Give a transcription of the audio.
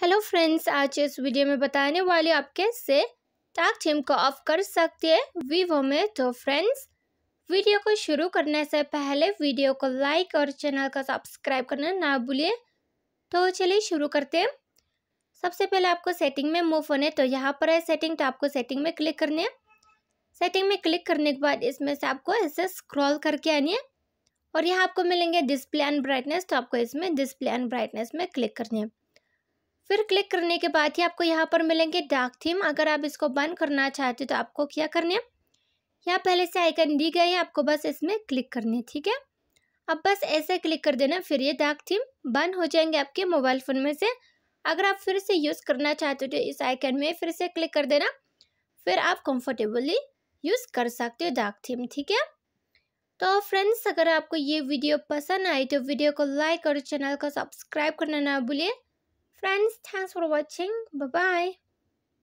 Hello friends आज इस video में बताने वाले आप कैसे टाक थीम को ऑफ कर सकते हैं वीवो में तो फ्रेंड्स वीडियो को शुरू करने से पहले वीडियो को लाइक और चैनल का सब्सक्राइब करना ना भूलिए तो चलिए शुरू करते हैं सबसे पहले आपको सेटिंग में मूव होने तो यहाँ पर है सेटिंग तो आपको सेटिंग में क्लिक करनी है सेटिंग में क्लिक करने के बाद इसमें से आपको ऐसे स्क्रॉल करके आनी है और यहाँ आपको मिलेंगे डिस्प्ले एंड ब्राइटनेस तो आपको इसमें डिस्प्ले एंड ब्राइटनेस में क्लिक करनी है फिर क्लिक करने के बाद ही आपको यहाँ पर मिलेंगे डार्क थीम अगर आप इसको बंद करना चाहते हो तो आपको क्या करना है यहाँ पहले से आइकन दी गई है आपको बस इसमें क्लिक करनी है ठीक है अब बस ऐसे क्लिक कर देना फिर ये डार्क थीम बंद हो जाएंगे आपके मोबाइल फ़ोन में से अगर आप फिर से यूज़ करना चाहते हो तो इस आइकन में फिर से क्लिक कर देना फिर आप कंफर्टेबली यूज़ कर सकते हो डार्क थीम ठीक है तो फ्रेंड्स अगर आपको ये वीडियो पसंद आई तो वीडियो को लाइक और चैनल को सब्सक्राइब करना ना भूलिए friends. Thanks for watching. Bye bye.